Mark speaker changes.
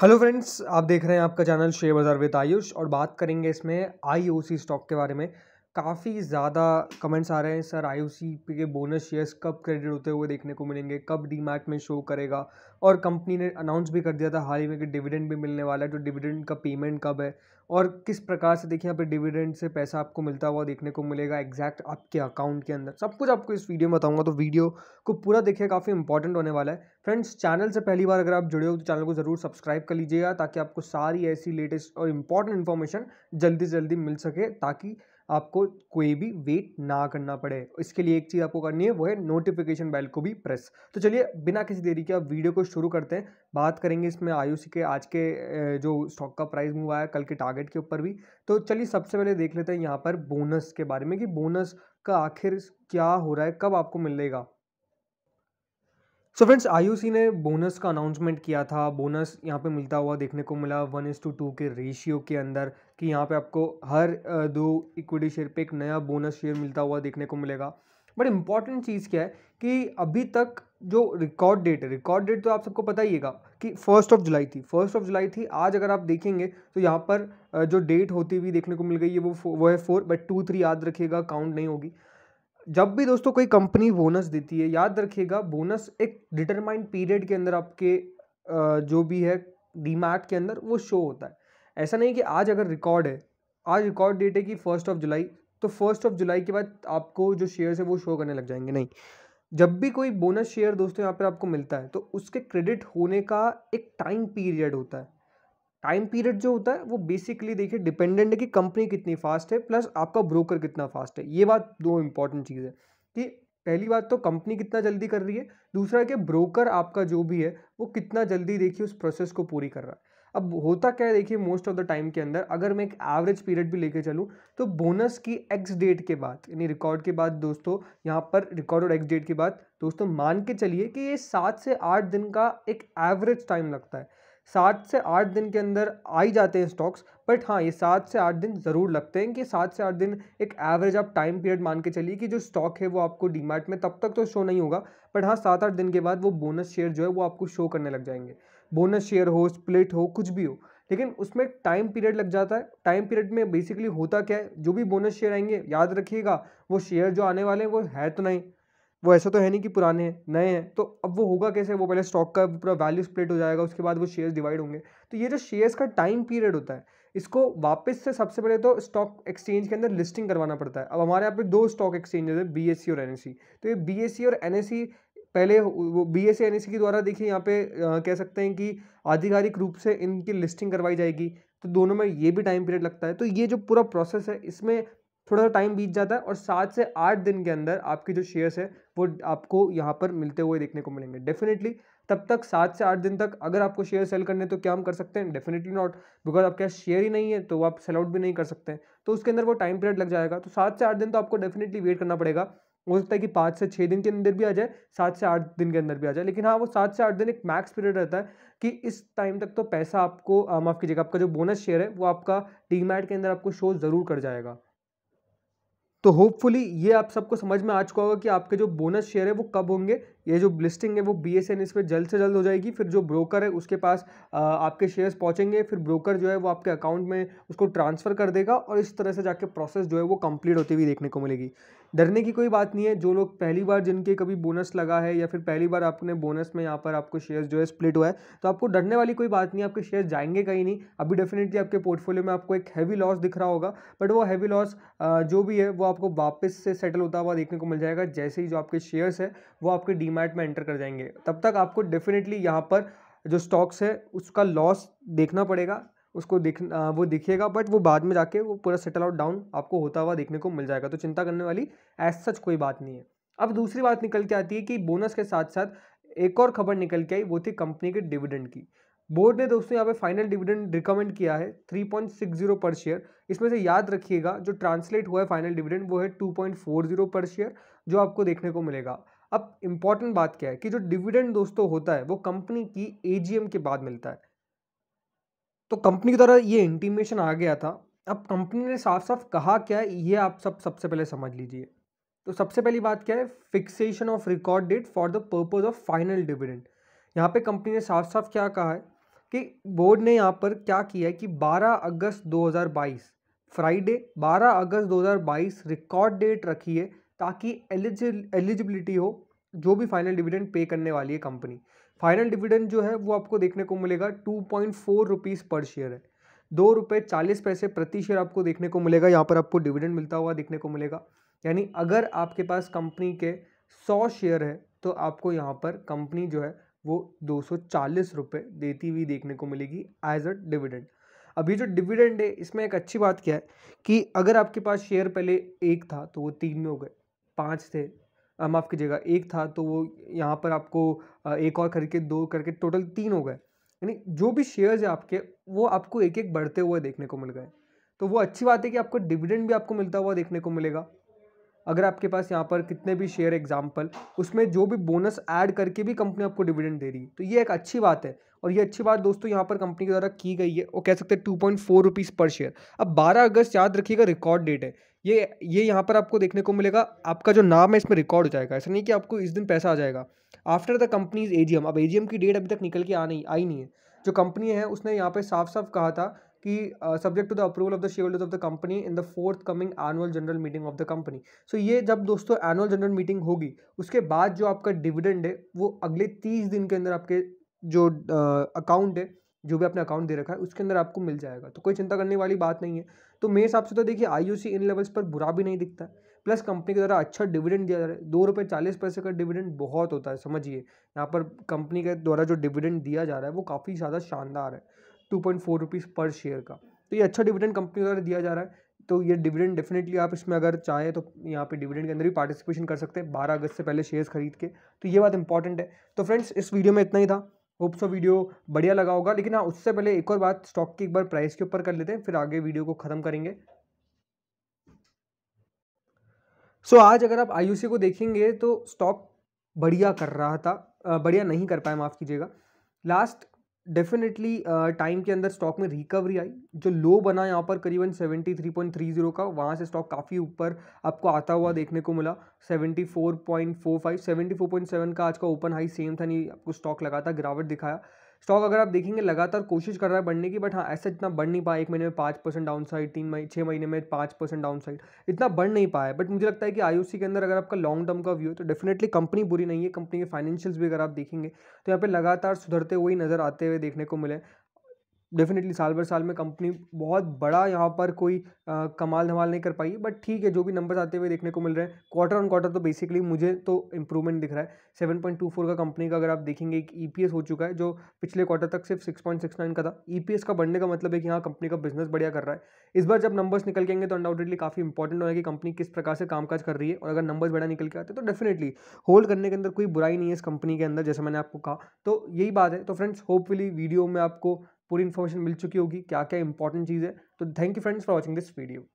Speaker 1: Hello friends आप देख रहे हैं आपका चैनल शेयर बाज़ार विद आयुष और बात करेंगे इसमें आईओसी स्टॉक के बारे में काफ़ी ज़्यादा कमेंट्स आ रहे हैं सर आई के बोनस शेयर्स कब क्रेडिट होते हुए देखने को मिलेंगे कब डी में शो करेगा और कंपनी ने अनाउंस भी कर दिया था हाल ही में कि डिविडेंड भी मिलने वाला है तो डिविडेंड का पेमेंट कब है और किस प्रकार से देखिए यहाँ पर डिविडेंड से पैसा आपको मिलता हुआ देखने को मिलेगा एग्जैक्ट आपके अकाउंट के अंदर सब कुछ आपको इस वीडियो में बताऊँगा तो वीडियो को पूरा देखिए काफ़ी इंपॉर्टेंट होने वाला है फ्रेंड्स चैनल से पहली बार अगर आप जुड़े हो तो चैनल को ज़रूर सब्सक्राइब कर लीजिएगा ताकि आपको सारी ऐसी लेटेस्ट और इंपॉर्टेंट इन्फॉर्मेशन जल्दी से जल्दी मिल सके ताकि आपको कोई भी वेट ना करना पड़े इसके लिए एक चीज़ आपको करनी है वो है नोटिफिकेशन बेल को भी प्रेस तो चलिए बिना किसी देरी के आप वीडियो को शुरू करते हैं बात करेंगे इसमें आयुषी के आज के जो स्टॉक का प्राइस मूव आया कल के टारगेट के ऊपर भी तो चलिए सबसे पहले देख लेते हैं यहाँ पर बोनस के बारे में कि बोनस का आखिर क्या हो रहा है कब आपको मिलेगा सो फ्रेंड्स आई ने बोनस का अनाउंसमेंट किया था बोनस यहाँ पे मिलता हुआ देखने को मिला वन इज़ टू टू के रेशियो के अंदर कि यहाँ पे आपको हर दो इक्विटी शेयर पे एक नया बोनस शेयर मिलता हुआ देखने को मिलेगा बट इम्पॉर्टेंट चीज़ क्या है कि अभी तक जो रिकॉर्ड डेट है रिकॉर्ड डेट तो आप सबको पता ही है कि फर्स्ट ऑफ जुलाई थी फर्स्ट ऑफ जुलाई थी आज अगर आप देखेंगे तो यहाँ पर जो डेट होती हुई देखने को मिल गई है वो वो है फोर बट टू थ्री याद रखिएगा काउंट नहीं होगी जब भी दोस्तों कोई कंपनी बोनस देती है याद रखिएगा बोनस एक डिटरमाइंड पीरियड के अंदर आपके जो भी है डीमैट के अंदर वो शो होता है ऐसा नहीं कि आज अगर रिकॉर्ड है आज रिकॉर्ड डेट है कि फर्स्ट ऑफ जुलाई तो फर्स्ट ऑफ जुलाई के बाद आपको जो शेयर्स है वो शो करने लग जाएंगे नहीं जब भी कोई बोनस शेयर दोस्तों यहाँ पर आपको मिलता है तो उसके क्रेडिट होने का एक टाइम पीरियड होता है टाइम पीरियड जो होता है वो बेसिकली देखिए डिपेंडेंट है कि कंपनी कितनी फास्ट है प्लस आपका ब्रोकर कितना फास्ट है ये बात दो इंपॉर्टेंट चीज़ है कि पहली बात तो कंपनी कितना जल्दी कर रही है दूसरा कि ब्रोकर आपका जो भी है वो कितना जल्दी देखिए उस प्रोसेस को पूरी कर रहा है अब होता क्या है देखिए मोस्ट ऑफ द टाइम के अंदर अगर मैं एक एवरेज पीरियड भी लेके चलूँ तो बोनस की एक्स डेट के बाद यानी रिकॉर्ड के बाद दोस्तों यहाँ पर रिकॉर्ड और एक्स डेट के बाद दोस्तों मान के चलिए कि ये सात से आठ दिन का एक एवरेज टाइम लगता है सात से आठ दिन के अंदर आ ही जाते हैं स्टॉक्स बट हाँ ये सात से आठ दिन ज़रूर लगते हैं कि सात से आठ दिन एक एवरेज आप टाइम पीरियड मान के चलिए कि जो स्टॉक है वो आपको डीमार्ट में तब तक तो शो नहीं होगा बट हाँ सात आठ दिन के बाद वो बोनस शेयर जो है वो आपको शो करने लग जाएंगे बोनस शेयर हो स्प्लिट हो कुछ भी हो लेकिन उसमें टाइम पीरियड लग जाता है टाइम पीरियड में बेसिकली होता क्या है जो भी बोनस शेयर आएंगे याद रखिएगा वो शेयर जो आने वाले हैं वो है तो नहीं वो ऐसा तो है नहीं कि पुराने हैं नए हैं तो अब वो होगा कैसे वो पहले स्टॉक का पूरा वैल्यू स्प्लिट हो जाएगा उसके बाद वो शेयर्स डिवाइड होंगे तो ये जो शेयर्स का टाइम पीरियड होता है इसको वापस से सबसे पहले तो स्टॉक एक्सचेंज के अंदर लिस्टिंग करवाना पड़ता है अब हमारे यहाँ पे दो स्टॉक एक्सचेंजेस है बी और एन e। तो ये बी e और एन e पहले वो बी एस एन के द्वारा देखिए यहाँ पे कह सकते हैं कि आधिकारिक रूप से इनकी लिस्टिंग करवाई जाएगी तो दोनों में ये भी टाइम पीरियड लगता है तो ये जो पूरा प्रोसेस है इसमें थोड़ा सा टाइम बीत जाता है और सात से आठ दिन के अंदर आपके जो शेयर्स है वो आपको यहाँ पर मिलते हुए देखने को मिलेंगे डेफिनेटली तब तक सात से आठ दिन तक अगर आपको शेयर सेल करने तो क्या हम कर सकते हैं डेफिनेटली नॉट बिकॉज आपके पास शेयर ही नहीं है तो आप सेल आउट भी नहीं कर सकते हैं तो उसके अंदर वो टाइम पीरियड लग जाएगा तो सात से आठ दिन तो आपको डेफिनेटली वेट करना पड़ेगा हो सकता है कि पाँच से छः दिन के अंदर भी आ जाए सात से आठ दिन के अंदर भी आ जाए लेकिन हाँ वो सात से आठ दिन एक मैक्स पीरियड रहता है कि इस टाइम तक तो पैसा आपको माफ़ कीजिएगा आपका जो बोनस शेयर है वो आपका डी के अंदर आपको शो ज़रूर कर जाएगा तो होपफुली ये आप सबको समझ में आ चुका होगा कि आपके जो बोनस शेयर है वो कब होंगे ये जो लिस्टिंग है वो बी एस एन इस पर जल्द से जल्द हो जाएगी फिर जो ब्रोकर है उसके पास आपके शेयर्स पहुँचेंगे फिर ब्रोकर जो है वो आपके अकाउंट में उसको ट्रांसफ़र कर देगा और इस तरह से जाके प्रोसेस जो है वो कंप्लीट होती हुई देखने को मिलेगी डरने की कोई बात नहीं है जो लोग पहली बार जिनके कभी बोनस लगा है या फिर पहली बार आपने बोनस में यहाँ पर आपको शेयर्स जो है स्प्लिट हुआ है तो आपको डरने वाली कोई बात नहीं आपके शेयर्स जाएंगे कहीं नहीं अभी डेफिनेटली आपके पोर्टफोलियो में आपको एक हैवी लॉस दिख रहा होगा बट वो हैवी लॉस जो भी है वो आपको वापस से सेटल होता हुआ देखने को मिल जाएगा जैसे ही जो आपके शेयर्स है वो आपके डीमा डीमैट में एंटर कर जाएंगे तब तक आपको डेफिनेटली यहाँ पर जो स्टॉक्स है उसका लॉस देखना पड़ेगा उसको दिख वो दिखेगा बट वो बाद में जाके वो पूरा सेटल आउट डाउन आपको होता हुआ देखने को मिल जाएगा तो चिंता करने वाली एज सच कोई बात नहीं है अब दूसरी बात निकल के आती है कि बोनस के साथ साथ एक और खबर निकल के आई वो थी कंपनी के डिविडेंड की बोर्ड ने दोस्तों यहाँ पे फाइनल डिविडेंड रिकमेंड किया है 3.60 पर शेयर इसमें से याद रखिएगा जो ट्रांसलेट हुआ है फाइनल डिविडेंड वो है 2.40 पर शेयर जो आपको देखने को मिलेगा अब इम्पॉर्टेंट बात क्या है कि जो डिविडेंड दोस्तों होता है वो कंपनी की एजीएम के बाद मिलता है तो कंपनी के द्वारा ये इंटीमेशन आ गया था अब कंपनी ने साफ साफ कहा क्या है ये आप सब सबसे पहले समझ लीजिए तो सबसे पहली बात क्या है fixation of record date for the purpose of final dividend यहाँ पे कंपनी ने साफ साफ क्या कहा है कि बोर्ड ने यहाँ पर क्या किया है कि 12 अगस्त 2022 फ्राइडे 12 अगस्त 2022 रिकॉर्ड डेट रखी है ताकि एलिजिबिलिटी हो जो भी फाइनल डिविडेंड पे करने वाली है कंपनी फाइनल डिविडेंड जो है वो आपको देखने को मिलेगा two point four rupees per share है दो रुपये चालीस पैसे प्रति शेयर आपको देखने को मिलेगा यहाँ पर आपको डिविडेंड मिलता हुआ देखने को मिलेगा यानी अगर आपके पास कंपनी के सौ शेयर है तो आपको यहाँ पर कंपनी जो है वो दो सौ देती हुई देखने को मिलेगी एज अ डिविडेंड अभी जो डिविडेंड है इसमें एक अच्छी बात क्या है कि अगर आपके पास शेयर पहले एक था तो वो तीन में हो गए पाँच थे माफ़ कीजिएगा एक था तो वो यहाँ पर आपको एक और करके दो करके टोटल तीन हो गए यानी जो भी शेयर्स है आपके वो आपको एक एक बढ़ते हुए देखने को मिल गए तो वो अच्छी बात है कि आपको डिविडेंड भी आपको मिलता हुआ देखने को मिलेगा अगर आपके पास यहाँ पर कितने भी शेयर एग्जाम्पल उसमें जो भी बोनस ऐड करके भी कंपनी आपको डिविडेंड दे रही है तो ये एक अच्छी बात है और ये अच्छी बात दोस्तों यहाँ पर कंपनी के द्वारा की गई है और कह सकते हैं two point four rupees per share अब बारह अगस्त याद रखिएगा रिकॉर्ड डेट है ये ये यहाँ पर आपको देखने को मिलेगा आपका जो नाम है इसमें रिकॉर्ड हो जाएगा ऐसा नहीं कि आपको इस दिन पैसा आ जाएगा आफ्टर द कंपनीज एजीएम अब एजीएम की डेट अभी तक निकल के आ नहीं आई नहीं है जो कंपनी है उसने यहाँ पर साफ साफ कहा था कि subject to the approval of the shareholders of the company in the forthcoming annual general meeting of the company so ये जब दोस्तों एनुअल जनरल मीटिंग होगी उसके बाद जो आपका डिविडेंड है वो अगले तीस दिन के अंदर आपके जो अकाउंट uh, है जो भी आपने अकाउंट दे रखा है उसके अंदर आपको मिल जाएगा तो कोई चिंता करने वाली बात नहीं है तो मेरे हिसाब से तो देखिए सी इन लेवल्स पर बुरा भी नहीं दिखता है प्लस कंपनी के द्वारा अच्छा डिविडेंड दिया जा रहा है दो रुपये चालीस पैसे का डिविडेंड बहुत होता है समझिए यहाँ पर कंपनी के द्वारा जो डिविडेंड दिया जा रहा है वो काफ़ी ज़्यादा शानदार है two point four rupees per share का तो ये अच्छा डिविडेंड कंपनी द्वारा दिया जा रहा है तो ये डिविडेंड डेफिनेटली आप इसमें अगर चाहें तो यहाँ पे डिविडेंड के अंदर भी पार्टिसिपेशन कर सकते हैं बारह अगस्त से पहले शेयर्स खरीद के तो ये बात इंपॉर्टेंट है तो फ्रेंड्स इस वीडियो में इतना ही था होप सो वीडियो बढ़िया लगा होगा लेकिन हाँ उससे पहले एक और बात स्टॉक की एक बार प्राइस के ऊपर कर लेते हैं फिर आगे वीडियो को ख़त्म करेंगे सो so, आज अगर आप आई को देखेंगे तो स्टॉक बढ़िया कर रहा था बढ़िया नहीं कर पाए माफ़ कीजिएगा लास्ट डेफिनेटली टाइम uh, के अंदर स्टॉक में रिकवरी आई जो लो बना यहाँ पर करीबन 73.30 का वहाँ से स्टॉक काफ़ी ऊपर आपको आता हुआ देखने को मिला 74.45 74.7 का आज का ओपन हाई सेम था नहीं आपको स्टॉक लगा था गिरावट दिखाया स्टॉक अगर आप देखेंगे लगातार कोशिश कर रहा है बढ़ने की बट हाँ ऐसा इतना बढ़ नहीं पाया एक महीने में पाँच परसेंट डाउन साइड तीन महीने छः महीने में पाँच परसेंट डाउन साइड इतना बढ़ नहीं पाया बट मुझे लगता है कि आई के अंदर अगर आपका लॉन्ग टर्म का व्यू है तो डेफिनेटली कंपनी बुरी नहीं है कंपनी के फाइनेंशियल्स भी अगर आप देखेंगे तो यहाँ पर लगातार सुधरते हुए नज़र आते हुए देखने को मिले डेफिनेटली साल भर साल में कंपनी बहुत बड़ा यहाँ पर कोई आ, कमाल धमाल नहीं कर पाई बट ठीक है जो भी नंबर्स आते हुए देखने को मिल रहे हैं क्वार्टर ऑन क्वार्टर तो बेसिकली मुझे तो इंप्रूवमेंट दिख रहा है सेवन पॉइंट टू फोर का कंपनी का अगर आप देखेंगे एक ई e हो चुका है जो पिछले क्वार्टर तक सिर्फ सिक्स पॉइंट सिक्स नाइन का था ई e का बढ़ने का मतलब है कि हाँ कंपनी का बिजनेस बढ़िया कर रहा है इस बार जब नंबर्स निकल के आएंगे तो अनडाउटेडली काफ़ी इंपॉर्टेंट होगा कि कंपनी किस प्रकार से कामकाज कर रही है और अगर नंबर्स बढ़िया निकल के आते हैं तो डेफिनेटली होल्ड करने के अंदर कोई बुराई नहीं है इस कंपनी के अंदर जैसे मैंने आपको कहा तो यही बात है तो फ्रेंड्स होपफुली वीडियो में आपको पूरी इन्फॉर्मेशन मिल चुकी होगी क्या क्या इंपॉर्टेंट चीज़ है तो thank you friends for watching this video